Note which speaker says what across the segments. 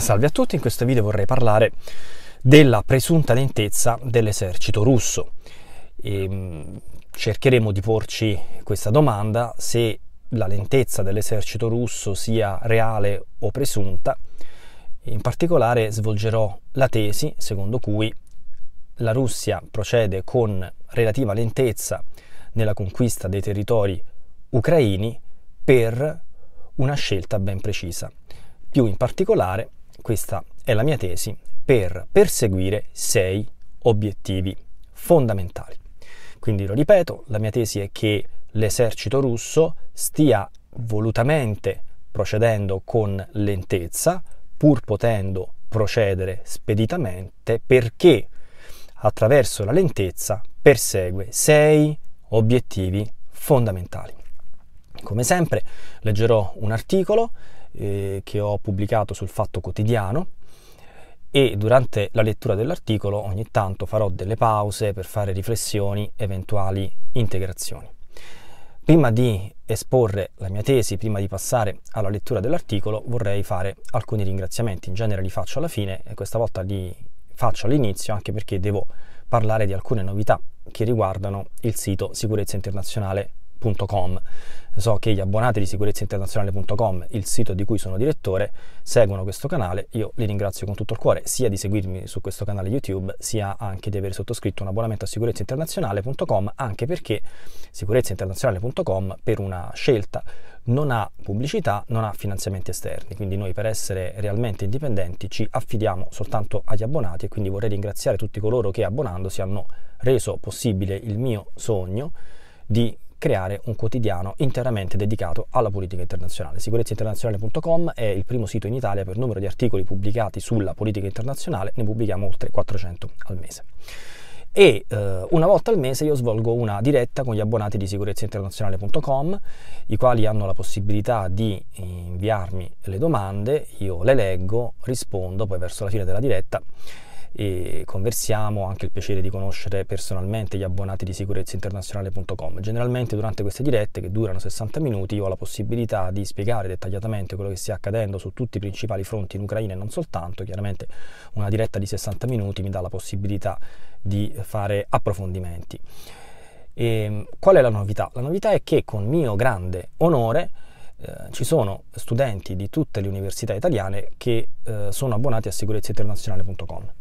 Speaker 1: Salve a tutti, in questo video vorrei parlare della presunta lentezza dell'esercito russo. E ehm, cercheremo di porci questa domanda se la lentezza dell'esercito russo sia reale o presunta. In particolare svolgerò la tesi secondo cui la Russia procede con relativa lentezza nella conquista dei territori ucraini per una scelta ben precisa. Più in particolare questa è la mia tesi, per perseguire sei obiettivi fondamentali. Quindi lo ripeto, la mia tesi è che l'esercito russo stia volutamente procedendo con lentezza, pur potendo procedere speditamente, perché attraverso la lentezza persegue sei obiettivi fondamentali. Come sempre leggerò un articolo eh, che ho pubblicato sul Fatto Quotidiano e durante la lettura dell'articolo ogni tanto farò delle pause per fare riflessioni, eventuali integrazioni. Prima di esporre la mia tesi, prima di passare alla lettura dell'articolo, vorrei fare alcuni ringraziamenti. In genere li faccio alla fine e questa volta li faccio all'inizio anche perché devo parlare di alcune novità che riguardano il sito sicurezza internazionale sicurezzainternazionale.com. So che gli abbonati di sicurezzainternazionale.com, il sito di cui sono direttore, seguono questo canale. Io li ringrazio con tutto il cuore sia di seguirmi su questo canale YouTube, sia anche di aver sottoscritto un abbonamento a sicurezzainternazionale.com, anche perché sicurezzainternazionale.com per una scelta non ha pubblicità, non ha finanziamenti esterni, quindi noi per essere realmente indipendenti ci affidiamo soltanto agli abbonati e quindi vorrei ringraziare tutti coloro che abbonandosi hanno reso possibile il mio sogno di creare un quotidiano interamente dedicato alla politica internazionale. Sicurezzainternazionale.com è il primo sito in Italia per numero di articoli pubblicati sulla politica internazionale, ne pubblichiamo oltre 400 al mese e eh, una volta al mese io svolgo una diretta con gli abbonati di sicurezzainternazionale.com i quali hanno la possibilità di inviarmi le domande, io le leggo, rispondo, poi verso la fine della diretta e conversiamo, anche il piacere di conoscere personalmente gli abbonati di sicurezzainternazionale.com. Generalmente durante queste dirette che durano 60 minuti io ho la possibilità di spiegare dettagliatamente quello che sta accadendo su tutti i principali fronti in Ucraina e non soltanto, chiaramente una diretta di 60 minuti mi dà la possibilità di fare approfondimenti. E ehm, qual è la novità? La novità è che con mio grande onore eh, ci sono studenti di tutte le università italiane che eh, sono abbonati a sicurezzainternazionale.com.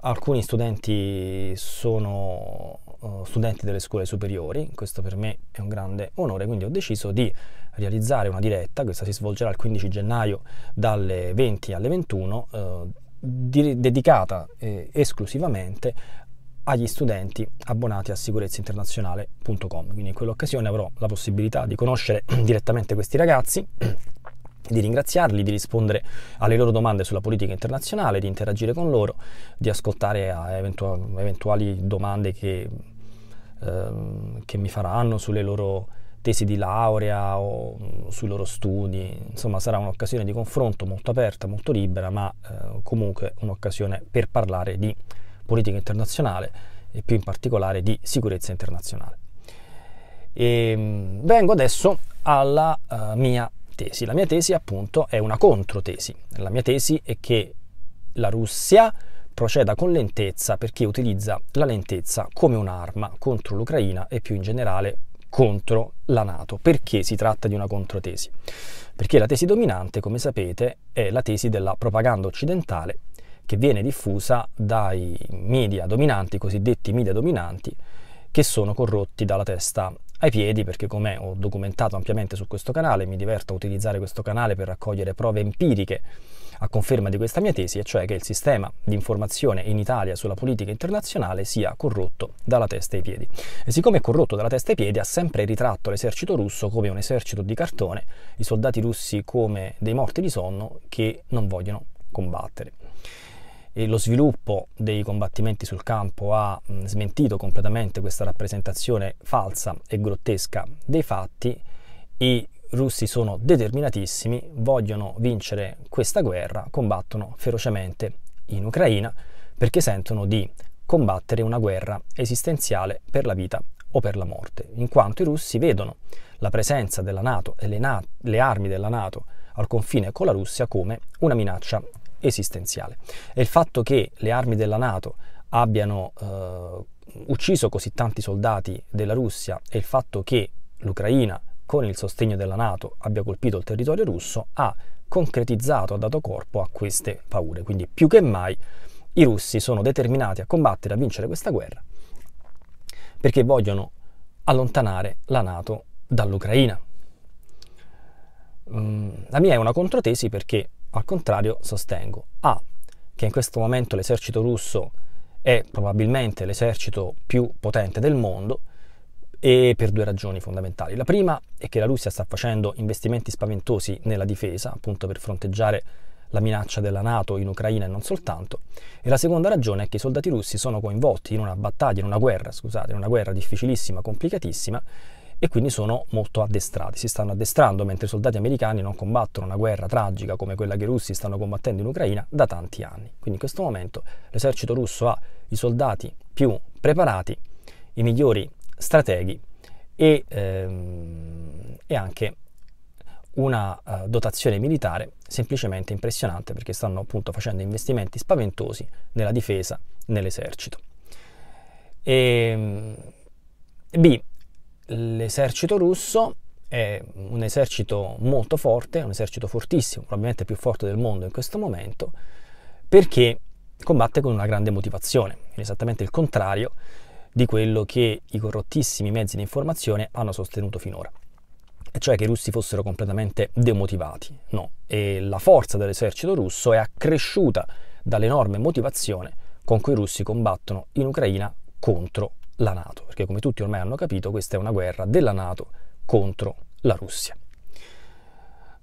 Speaker 1: Alcuni studenti sono eh, studenti delle scuole superiori, questo per me è un grande onore, quindi ho deciso di realizzare una diretta, questa si svolgerà il 15 gennaio dalle 20 alle 21 eh, dedicata eh, esclusivamente agli studenti abbonati a sicurezzainternazionale.com. Quindi in quell'occasione avrò la possibilità di conoscere direttamente questi ragazzi, di ringraziarli, di rispondere alle loro domande sulla politica internazionale, di interagire con loro, di ascoltare eventu- eventuali domande che, ehm, che, mi faranno sulle loro tesi di laurea o mm, sui loro studi, insomma sarà un'occasione di confronto molto aperta, molto libera, ma eh, comunque un'occasione per parlare di politica internazionale e più in particolare di sicurezza internazionale. E ehm, vengo adesso alla uh, mia tesi. La mia tesi appunto è una controtesi. La mia tesi è che la Russia proceda con lentezza perché utilizza la lentezza come un'arma contro l'Ucraina e più in generale contro la Nato. Perché si tratta di una controtesi? Perché la tesi dominante, come sapete, è la tesi della propaganda occidentale che viene diffusa dai media dominanti, i cosiddetti media dominanti, che sono corrotti dalla testa ai piedi, perché come ho documentato ampiamente su questo canale, mi diverto a utilizzare questo canale per raccogliere prove empiriche a conferma di questa mia tesi, e cioè che il sistema di informazione in Italia sulla politica internazionale sia corrotto dalla testa ai piedi. E siccome è corrotto dalla testa ai piedi, ha sempre ritratto l'esercito russo come un esercito di cartone, i soldati russi come dei morti di sonno che non vogliono combattere. E lo sviluppo dei combattimenti sul campo ha mh, smentito completamente questa rappresentazione falsa e grottesca dei fatti. I russi sono determinatissimi, vogliono vincere questa guerra, combattono ferocemente in Ucraina perché sentono di combattere una guerra esistenziale per la vita o per la morte, in quanto i russi vedono la presenza della Nato e le, na- le armi della Nato al confine con la Russia come una minaccia esistenziale. E il fatto che le armi della Nato abbiano eh, ucciso così tanti soldati della Russia e il fatto che l'Ucraina, con il sostegno della Nato, abbia colpito il territorio russo, ha concretizzato, ha dato corpo a queste paure. Quindi più che mai i russi sono determinati a combattere, a vincere questa guerra, perché vogliono allontanare la Nato dall'Ucraina. Mm, la mia è una controtesi perché al contrario, sostengo A che in questo momento l'esercito russo è probabilmente l'esercito più potente del mondo e per due ragioni fondamentali. La prima è che la Russia sta facendo investimenti spaventosi nella difesa, appunto per fronteggiare la minaccia della Nato in Ucraina e non soltanto, e la seconda ragione è che i soldati russi sono coinvolti in una battaglia, in una guerra, scusate, in una guerra difficilissima, complicatissima e quindi sono molto addestrati, si stanno addestrando mentre i soldati americani non combattono una guerra tragica come quella che i russi stanno combattendo in Ucraina da tanti anni. Quindi in questo momento l'esercito russo ha i soldati più preparati, i migliori strateghi e, ehm, e anche una uh, dotazione militare semplicemente impressionante perché stanno appunto facendo investimenti spaventosi nella difesa, nell'esercito. E, ehm, B l'esercito russo è un esercito molto forte, un esercito fortissimo, probabilmente più forte del mondo in questo momento, perché combatte con una grande motivazione, esattamente il contrario di quello che i corrottissimi mezzi di informazione hanno sostenuto finora, e cioè che i russi fossero completamente demotivati. No, e la forza dell'esercito russo è accresciuta dall'enorme motivazione con cui i russi combattono in Ucraina contro la Nato, perché come tutti ormai hanno capito questa è una guerra della Nato contro la Russia.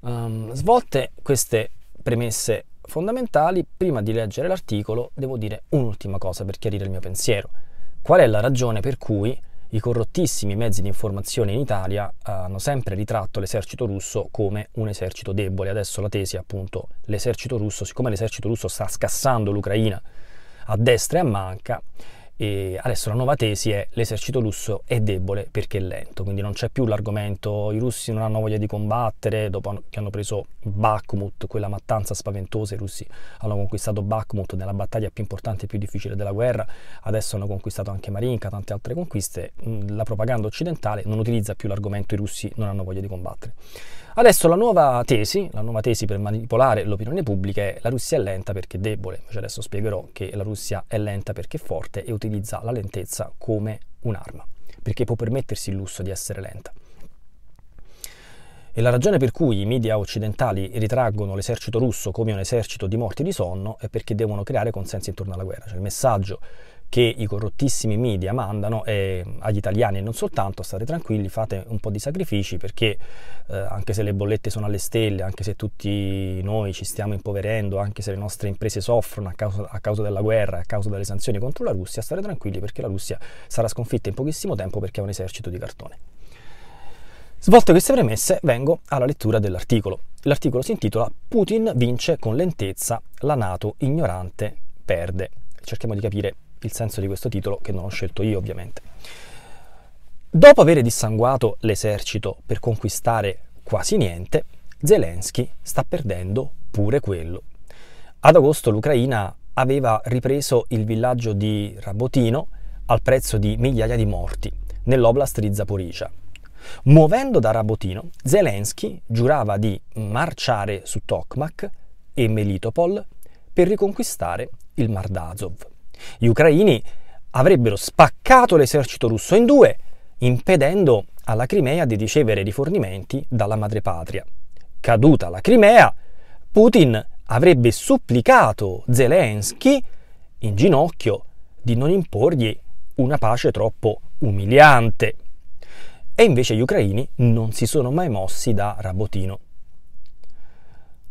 Speaker 1: Um, svolte queste premesse fondamentali, prima di leggere l'articolo devo dire un'ultima cosa per chiarire il mio pensiero. Qual è la ragione per cui i corrottissimi mezzi di informazione in Italia hanno sempre ritratto l'esercito russo come un esercito debole? Adesso la tesi è appunto l'esercito russo, siccome l'esercito russo sta scassando l'Ucraina a destra e a manca, e adesso la nuova tesi è l'esercito russo è debole perché è lento, quindi non c'è più l'argomento i russi non hanno voglia di combattere dopo che hanno preso Bakhmut, quella mattanza spaventosa, i russi hanno conquistato Bakhmut nella battaglia più importante e più difficile della guerra, adesso hanno conquistato anche Marinka, tante altre conquiste, mm, la propaganda occidentale non utilizza più l'argomento i russi non hanno voglia di combattere. Adesso la nuova tesi, la nuova tesi per manipolare l'opinione pubblica è la Russia è lenta perché è debole, invece adesso spiegherò che la Russia è lenta perché è forte e utilizza la lentezza come un'arma, perché può permettersi il lusso di essere lenta. E la ragione per cui i media occidentali ritraggono l'esercito russo come un esercito di morti di sonno è perché devono creare consenso intorno alla guerra, cioè il messaggio che i corrottissimi media mandano eh, agli italiani e non soltanto, state tranquilli, fate un po' di sacrifici perché eh, anche se le bollette sono alle stelle, anche se tutti noi ci stiamo impoverendo, anche se le nostre imprese soffrono a causa, a causa della guerra, a causa delle sanzioni contro la Russia, state tranquilli perché la Russia sarà sconfitta in pochissimo tempo perché ha un esercito di cartone. Svolte queste premesse, vengo alla lettura dell'articolo. L'articolo si intitola Putin vince con lentezza, la Nato ignorante perde. Cerchiamo di capire il senso di questo titolo che non ho scelto io ovviamente. Dopo aver dissanguato l'esercito per conquistare quasi niente, Zelensky sta perdendo pure quello. Ad agosto l'Ucraina aveva ripreso il villaggio di Rabotino al prezzo di migliaia di morti nell'oblast di Zaporizia. Muovendo da Rabotino, Zelensky giurava di marciare su Tokmak e Melitopol per riconquistare il Mar d'Azov. Gli ucraini avrebbero spaccato l'esercito russo in due, impedendo alla Crimea di ricevere rifornimenti dalla madrepatria. Caduta la Crimea, Putin avrebbe supplicato Zelensky in ginocchio di non imporgli una pace troppo umiliante. E invece gli ucraini non si sono mai mossi da Rabotino.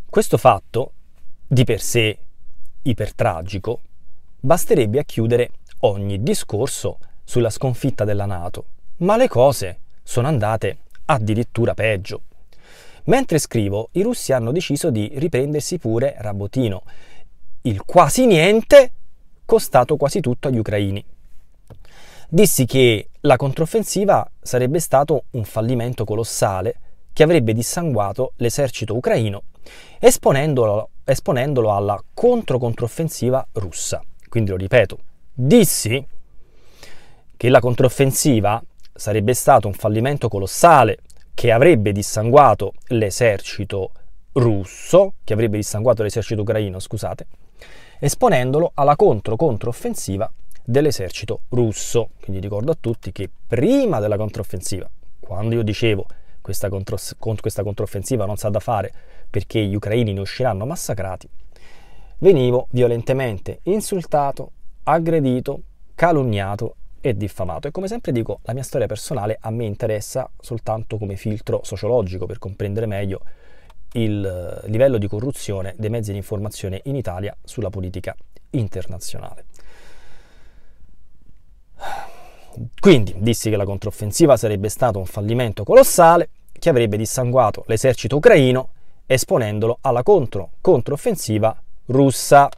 Speaker 1: Questo fatto, di per sé ipertragico, basterebbe a chiudere ogni discorso sulla sconfitta della Nato. Ma le cose sono andate addirittura peggio. Mentre scrivo, i russi hanno deciso di riprendersi pure Rabotino, il quasi niente costato quasi tutto agli ucraini. Dissi che la controffensiva sarebbe stato un fallimento colossale che avrebbe dissanguato l'esercito ucraino, esponendolo, esponendolo alla controcontroffensiva russa. Quindi lo ripeto, dissi che la controffensiva sarebbe stato un fallimento colossale che avrebbe dissanguato l'esercito russo, che avrebbe dissanguato l'esercito ucraino, scusate, esponendolo alla contro-controffensiva dell'esercito russo. Quindi ricordo a tutti che prima della controffensiva, quando io dicevo questa, contro, questa controffensiva non sa da fare perché gli ucraini ne usciranno massacrati, venivo violentemente insultato, aggredito, calunniato e diffamato. E come sempre dico, la mia storia personale a me interessa soltanto come filtro sociologico per comprendere meglio il eh, livello di corruzione dei mezzi di informazione in Italia sulla politica internazionale. Quindi dissi che la controffensiva sarebbe stato un fallimento colossale che avrebbe dissanguato l'esercito ucraino esponendolo alla contro-controffensiva russa.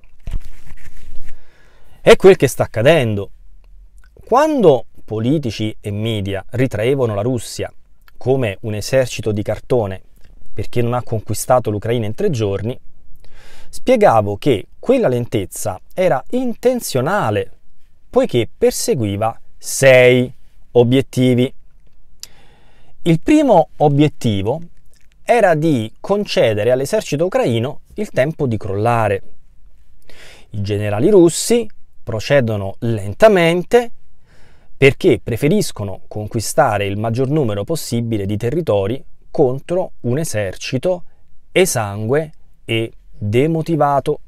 Speaker 1: È quel che sta accadendo. Quando politici e media ritraevano la Russia come un esercito di cartone perché non ha conquistato l'Ucraina in tre giorni, spiegavo che quella lentezza era intenzionale poiché perseguiva sei obiettivi. Il primo obiettivo era di concedere all'esercito ucraino il tempo di crollare. I generali russi procedono lentamente perché preferiscono conquistare il maggior numero possibile di territori contro un esercito esangue e demotivato.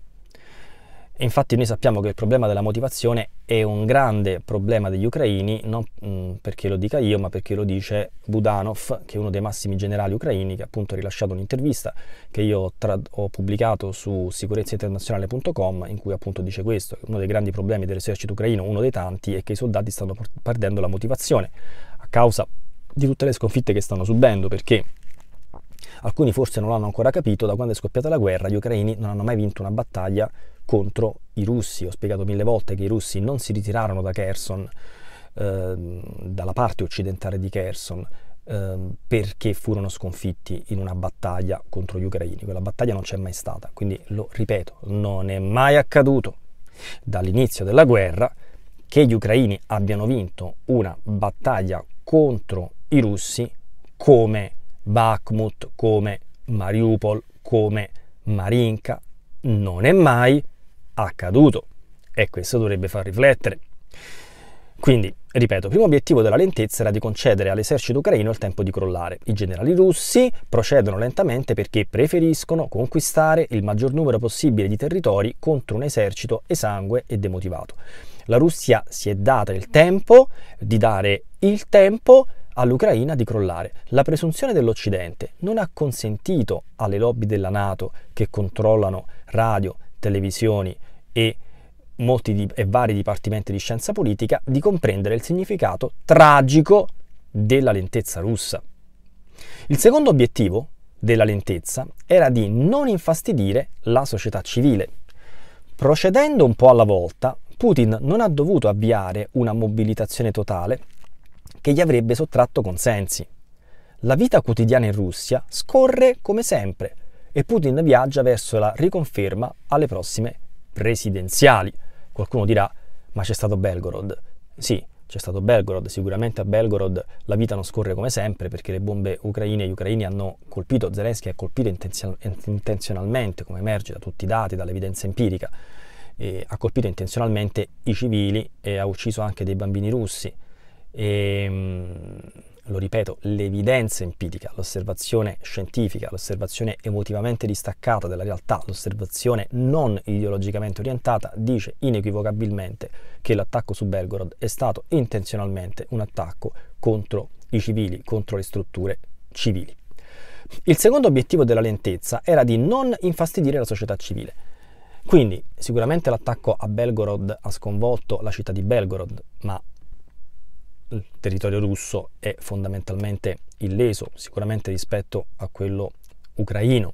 Speaker 1: E infatti noi sappiamo che il problema della motivazione è un grande problema degli ucraini, non mm, perché lo dica io, ma perché lo dice Budanov, che è uno dei massimi generali ucraini, che appunto ha rilasciato un'intervista che io tra- ho pubblicato su sicurezzainternazionale.com, in cui appunto dice questo, uno dei grandi problemi dell'esercito ucraino, uno dei tanti, è che i soldati stanno perdendo la motivazione a causa di tutte le sconfitte che stanno subendo, perché Alcuni forse non l'hanno ancora capito, da quando è scoppiata la guerra gli ucraini non hanno mai vinto una battaglia contro i russi. Ho spiegato mille volte che i russi non si ritirarono da Kherson, eh, dalla parte occidentale di Kherson, eh, perché furono sconfitti in una battaglia contro gli ucraini. Quella battaglia non c'è mai stata, quindi lo ripeto, non è mai accaduto dall'inizio della guerra che gli ucraini abbiano vinto una battaglia contro i russi come Bakhmut, come Mariupol, come Marinka, non è mai accaduto e questo dovrebbe far riflettere. Quindi, ripeto, il primo obiettivo della lentezza era di concedere all'esercito ucraino il tempo di crollare. I generali russi procedono lentamente perché preferiscono conquistare il maggior numero possibile di territori contro un esercito esangue e demotivato. La Russia si è data il tempo di dare il tempo all'Ucraina di crollare. La presunzione dell'Occidente non ha consentito alle lobby della Nato che controllano radio, televisioni e molti di, e vari dipartimenti di scienza politica di comprendere il significato tragico della lentezza russa. Il secondo obiettivo della lentezza era di non infastidire la società civile. Procedendo un po' alla volta, Putin non ha dovuto avviare una mobilitazione totale che gli avrebbe sottratto consensi. La vita quotidiana in Russia scorre come sempre e Putin viaggia verso la riconferma alle prossime presidenziali. Qualcuno dirà, ma c'è stato Belgorod. Sì, c'è stato Belgorod, sicuramente a Belgorod la vita non scorre come sempre perché le bombe ucraine e gli ucraini hanno colpito, Zelensky ha colpito intenzionalmente, come emerge da tutti i dati, dall'evidenza empirica, ha colpito intenzionalmente i civili e ha ucciso anche dei bambini russi. E, ehm, lo ripeto, l'evidenza empirica, l'osservazione scientifica, l'osservazione emotivamente distaccata della realtà, l'osservazione non ideologicamente orientata, dice inequivocabilmente che l'attacco su Belgorod è stato intenzionalmente un attacco contro i civili, contro le strutture civili. Il secondo obiettivo della lentezza era di non infastidire la società civile. Quindi sicuramente l'attacco a Belgorod ha sconvolto la città di Belgorod, ma il territorio russo è fondamentalmente illeso, sicuramente rispetto a quello ucraino.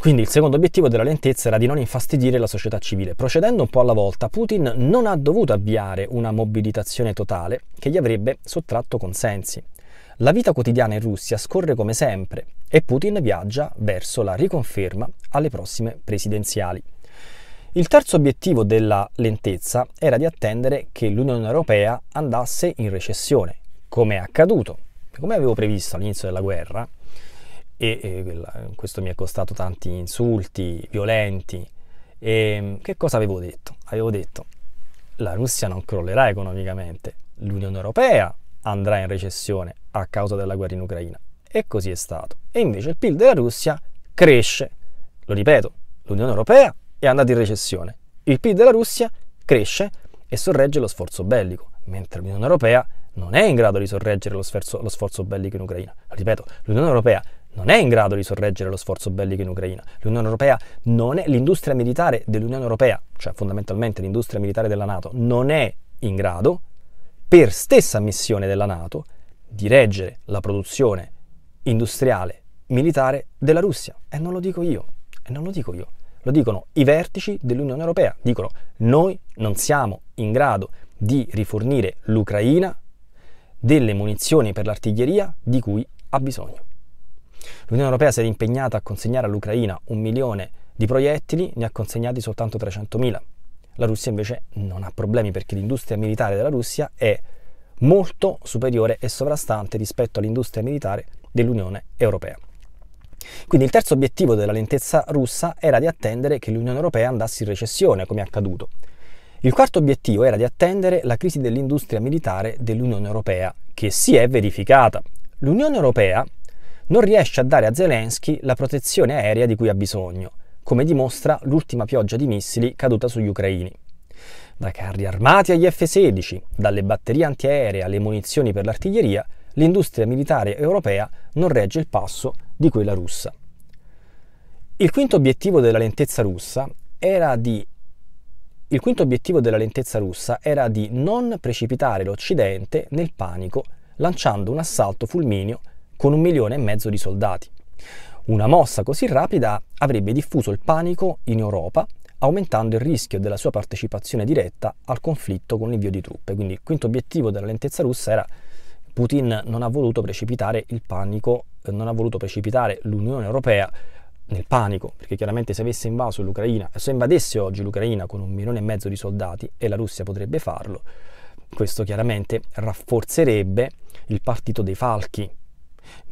Speaker 1: Quindi il secondo obiettivo della lentezza era di non infastidire la società civile. Procedendo un po' alla volta, Putin non ha dovuto avviare una mobilitazione totale che gli avrebbe sottratto consensi. La vita quotidiana in Russia scorre come sempre e Putin viaggia verso la riconferma alle prossime presidenziali. Il terzo obiettivo della lentezza era di attendere che l'Unione Europea andasse in recessione, come è accaduto, come avevo previsto all'inizio della guerra, e eh, questo mi ha costato tanti insulti violenti. E, ehm, che cosa avevo detto? Avevo detto la Russia non crollerà economicamente, l'Unione Europea andrà in recessione a causa della guerra in Ucraina. E così è stato. E invece il PIL della Russia cresce. Lo ripeto, l'Unione Europea è andata in recessione. Il PIL della Russia cresce e sorregge lo sforzo bellico, mentre l'Unione Europea non è in grado di sorreggere lo sforzo, lo sforzo bellico in Ucraina. Ripeto, l'Unione Europea non è in grado di sorreggere lo sforzo bellico in Ucraina. L'Unione Europea non è, l'industria militare dell'Unione Europea, cioè fondamentalmente l'industria militare della Nato, non è in grado, per stessa missione della Nato, di reggere la produzione industriale militare della Russia. E non lo dico io, e non lo dico io lo dicono i vertici dell'Unione Europea, dicono noi non siamo in grado di rifornire l'Ucraina delle munizioni per l'artiglieria di cui ha bisogno. L'Unione Europea si era impegnata a consegnare all'Ucraina un milione di proiettili, ne ha consegnati soltanto 300.000. La Russia invece non ha problemi perché l'industria militare della Russia è molto superiore e sovrastante rispetto all'industria militare dell'Unione Europea. Quindi il terzo obiettivo della lentezza russa era di attendere che l'Unione Europea andasse in recessione, come è accaduto. Il quarto obiettivo era di attendere la crisi dell'industria militare dell'Unione Europea, che si è verificata. L'Unione Europea non riesce a dare a Zelensky la protezione aerea di cui ha bisogno, come dimostra l'ultima pioggia di missili caduta sugli ucraini. Da carri armati agli F-16, dalle batterie antiaeree alle munizioni per l'artiglieria, l'industria militare europea non regge il passo di quella russa. Il quinto obiettivo della lentezza russa era di il quinto obiettivo della lentezza russa era di non precipitare l'Occidente nel panico lanciando un assalto fulmineo con un milione e mezzo di soldati. Una mossa così rapida avrebbe diffuso il panico in Europa, aumentando il rischio della sua partecipazione diretta al conflitto con l'invio di truppe. Quindi il quinto obiettivo della lentezza russa era Putin non ha voluto precipitare il panico, eh, non ha voluto precipitare l'Unione Europea nel panico, perché chiaramente se avesse invaso l'Ucraina, se invadesse oggi l'Ucraina con un milione e mezzo di soldati, e la Russia potrebbe farlo, questo chiaramente rafforzerebbe il partito dei falchi,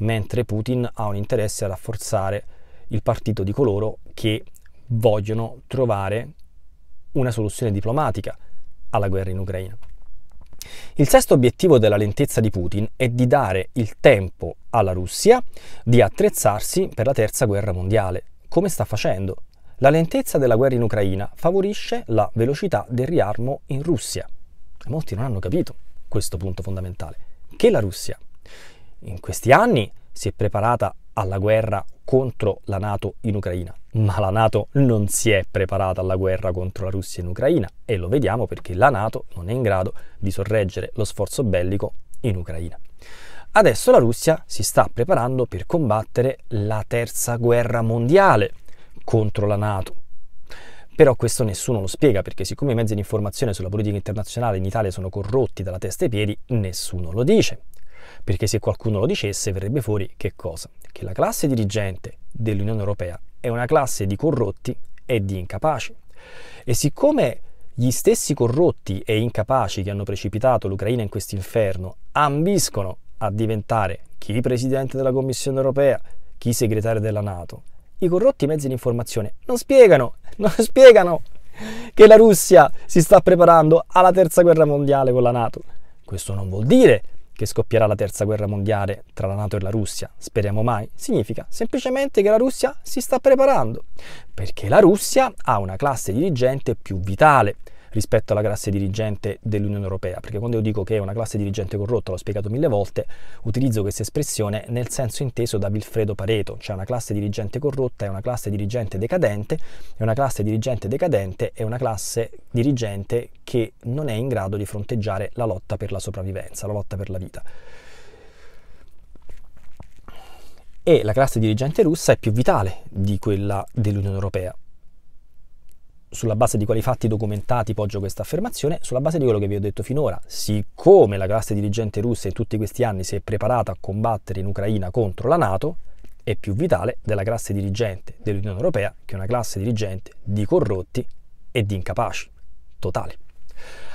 Speaker 1: mentre Putin ha un interesse a rafforzare il partito di coloro che vogliono trovare una soluzione diplomatica alla guerra in Ucraina. Il sesto obiettivo della lentezza di Putin è di dare il tempo alla Russia di attrezzarsi per la terza guerra mondiale, come sta facendo. La lentezza della guerra in Ucraina favorisce la velocità del riarmo in Russia. Molti non hanno capito questo punto fondamentale, che la Russia in questi anni si è preparata alla guerra contro la Nato in Ucraina, ma la Nato non si è preparata alla guerra contro la Russia in Ucraina e lo vediamo perché la Nato non è in grado di sorreggere lo sforzo bellico in Ucraina. Adesso la Russia si sta preparando per combattere la terza guerra mondiale contro la Nato. Però questo nessuno lo spiega perché siccome i mezzi di informazione sulla politica internazionale in Italia sono corrotti dalla testa ai piedi, nessuno lo dice. Perché se qualcuno lo dicesse verrebbe fuori che cosa? Che la classe dirigente dell'Unione Europea è una classe di corrotti e di incapaci. E siccome gli stessi corrotti e incapaci che hanno precipitato l'Ucraina in questo inferno ambiscono a diventare chi presidente della Commissione europea, chi segretario della Nato, i corrotti mezzi di informazione non spiegano, non spiegano che la Russia si sta preparando alla terza guerra mondiale con la Nato. Questo non vuol dire che che scoppierà la terza guerra mondiale tra la Nato e la Russia, speriamo mai, significa semplicemente che la Russia si sta preparando, perché la Russia ha una classe dirigente più vitale, rispetto alla classe dirigente dell'Unione Europea, perché quando io dico che è una classe dirigente corrotta, l'ho spiegato mille volte, utilizzo questa espressione nel senso inteso da Vilfredo Pareto, cioè una classe dirigente corrotta è una classe dirigente decadente, e una classe dirigente decadente è una classe dirigente che non è in grado di fronteggiare la lotta per la sopravvivenza, la lotta per la vita e la classe dirigente russa è più vitale di quella dell'Unione Europea sulla base di quali fatti documentati poggio questa affermazione? Sulla base di quello che vi ho detto finora. Siccome la classe dirigente russa in tutti questi anni si è preparata a combattere in Ucraina contro la Nato, è più vitale della classe dirigente dell'Unione Europea che una classe dirigente di corrotti e di incapaci. Totale.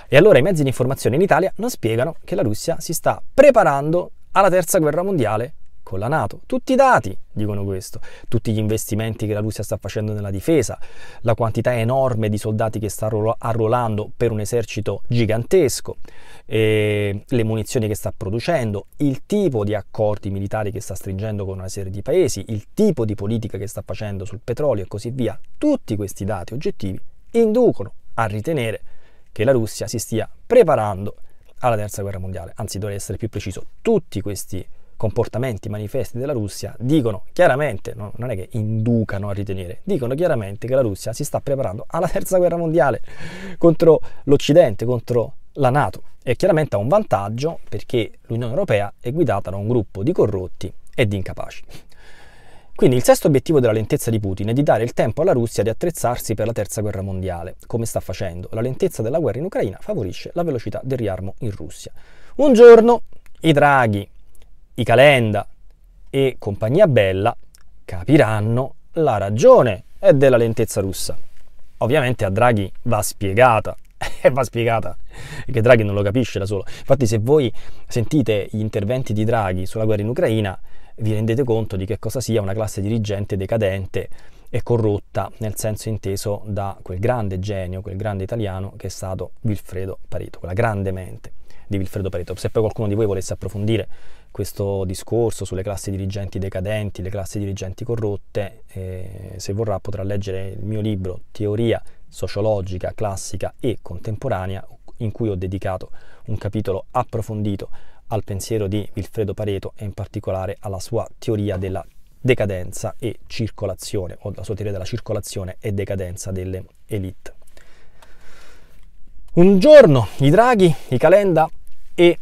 Speaker 1: E allora i mezzi di informazione in Italia non spiegano che la Russia si sta preparando alla terza guerra mondiale con la Nato. Tutti i dati dicono questo, tutti gli investimenti che la Russia sta facendo nella difesa, la quantità enorme di soldati che sta arruolando per un esercito gigantesco, eh, le munizioni che sta producendo, il tipo di accordi militari che sta stringendo con una serie di paesi, il tipo di politica che sta facendo sul petrolio e così via. Tutti questi dati oggettivi inducono a ritenere che la Russia si stia preparando alla terza guerra mondiale, anzi dovrei essere più preciso, tutti questi comportamenti manifesti della Russia dicono chiaramente, no, non è che inducano a ritenere, dicono chiaramente che la Russia si sta preparando alla terza guerra mondiale contro l'Occidente, contro la Nato e chiaramente ha un vantaggio perché l'Unione Europea è guidata da un gruppo di corrotti e di incapaci. Quindi il sesto obiettivo della lentezza di Putin è di dare il tempo alla Russia di attrezzarsi per la terza guerra mondiale, come sta facendo. La lentezza della guerra in Ucraina favorisce la velocità del riarmo in Russia. Un giorno i draghi i Calenda e compagnia bella capiranno la ragione della lentezza russa. Ovviamente a Draghi va spiegata, e va spiegata, perché Draghi non lo capisce da solo. Infatti se voi sentite gli interventi di Draghi sulla guerra in Ucraina, vi rendete conto di che cosa sia una classe dirigente decadente e corrotta, nel senso inteso da quel grande genio, quel grande italiano che è stato Wilfredo Pareto, quella grande mente di Wilfredo Pareto. Se poi qualcuno di voi volesse approfondire questo discorso sulle classi dirigenti decadenti, le classi dirigenti corrotte, eh, se vorrà potrà leggere il mio libro Teoria sociologica, classica e contemporanea, in cui ho dedicato un capitolo approfondito al pensiero di Wilfredo Pareto e in particolare alla sua teoria della decadenza e circolazione, o la sua teoria della circolazione e decadenza delle elite. Un giorno i Draghi, i Calenda e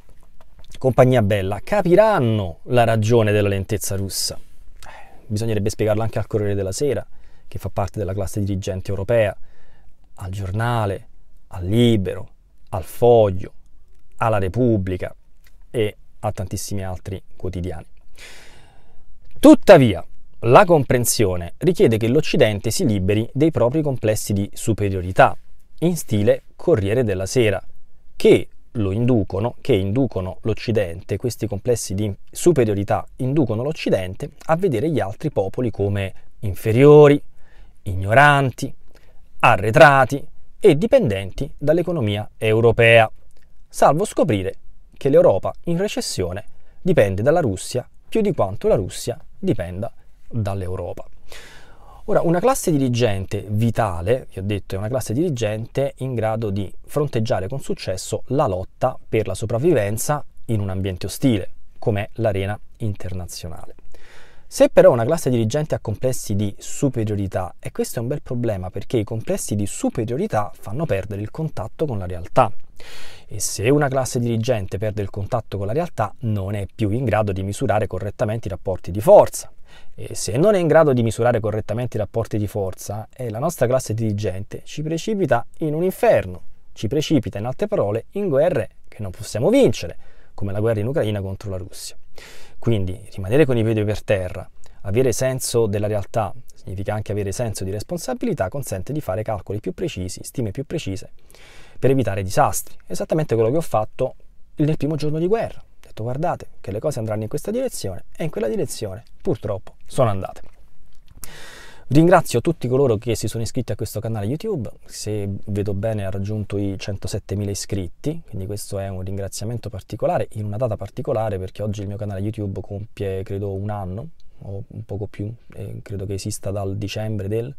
Speaker 1: compagnia bella, capiranno la ragione della lentezza russa. Eh, bisognerebbe spiegarla anche al Corriere della Sera, che fa parte della classe dirigente europea, al giornale, al Libero, al Foglio, alla Repubblica e a tantissimi altri quotidiani. Tuttavia, la comprensione richiede che l'Occidente si liberi dei propri complessi di superiorità, in stile Corriere della Sera, che lo inducono, che inducono l'Occidente, questi complessi di superiorità inducono l'Occidente a vedere gli altri popoli come inferiori, ignoranti, arretrati e dipendenti dall'economia europea, salvo scoprire che l'Europa in recessione dipende dalla Russia più di quanto la Russia dipenda dall'Europa. Ora, una classe dirigente vitale, vi ho detto, è una classe dirigente in grado di fronteggiare con successo la lotta per la sopravvivenza in un ambiente ostile, come l'arena internazionale. Se però una classe dirigente ha complessi di superiorità, e questo è un bel problema perché i complessi di superiorità fanno perdere il contatto con la realtà. E se una classe dirigente perde il contatto con la realtà, non è più in grado di misurare correttamente i rapporti di forza, e se non è in grado di misurare correttamente i rapporti di forza, eh, la nostra classe dirigente ci precipita in un inferno, ci precipita in altre parole in guerre che non possiamo vincere, come la guerra in Ucraina contro la Russia. Quindi rimanere con i piedi per terra, avere senso della realtà, significa anche avere senso di responsabilità, consente di fare calcoli più precisi, stime più precise, per evitare disastri, esattamente quello che ho fatto nel primo giorno di guerra detto guardate che le cose andranno in questa direzione e in quella direzione purtroppo sono andate. Ringrazio tutti coloro che si sono iscritti a questo canale YouTube, se vedo bene ha raggiunto i 107.000 iscritti, quindi questo è un ringraziamento particolare in una data particolare perché oggi il mio canale YouTube compie credo un anno o un poco più, eh, credo che esista dal dicembre del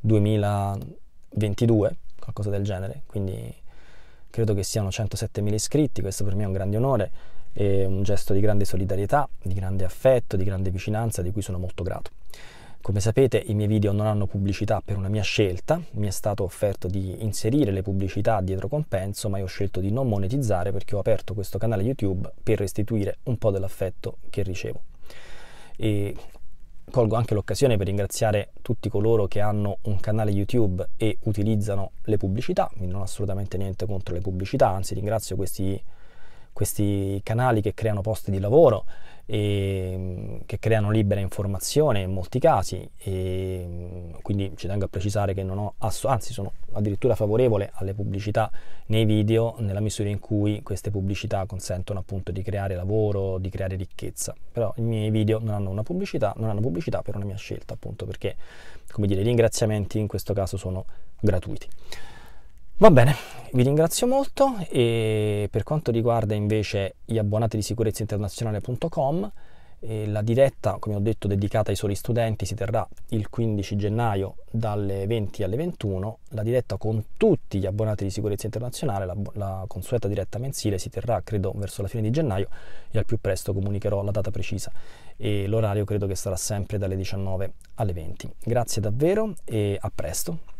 Speaker 1: 2022, qualcosa del genere, quindi credo che siano 107.000 iscritti, questo per me è un grande onore eh, un gesto di grande solidarietà, di grande affetto, di grande vicinanza di cui sono molto grato. Come sapete i miei video non hanno pubblicità per una mia scelta, mi è stato offerto di inserire le pubblicità dietro compenso, ma io ho scelto di non monetizzare perché ho aperto questo canale YouTube per restituire un po' dell'affetto che ricevo. E colgo anche l'occasione per ringraziare tutti coloro che hanno un canale YouTube e utilizzano le pubblicità, non ho assolutamente niente contro le pubblicità, anzi ringrazio questi questi canali che creano posti di lavoro e ehm, che creano libera informazione in molti casi e ehm, quindi ci tengo a precisare che non ho ass- anzi sono addirittura favorevole alle pubblicità nei video nella misura in cui queste pubblicità consentono appunto di creare lavoro, di creare ricchezza però i miei video non hanno una pubblicità non hanno pubblicità per una mia scelta appunto perché come dire i ringraziamenti in questo caso sono gratuiti Va bene, vi ringrazio molto e per quanto riguarda invece gli abbonati di sicurezza internazionale.com, eh, la diretta, come ho detto, dedicata ai soli studenti si terrà il 15 gennaio dalle 20 alle 21. La diretta con tutti gli abbonati di sicurezza internazionale, la, la, consueta diretta mensile, si terrà credo verso la fine di gennaio e al più presto comunicherò la data precisa e l'orario credo che sarà sempre dalle 19 alle 20. Grazie davvero e a presto.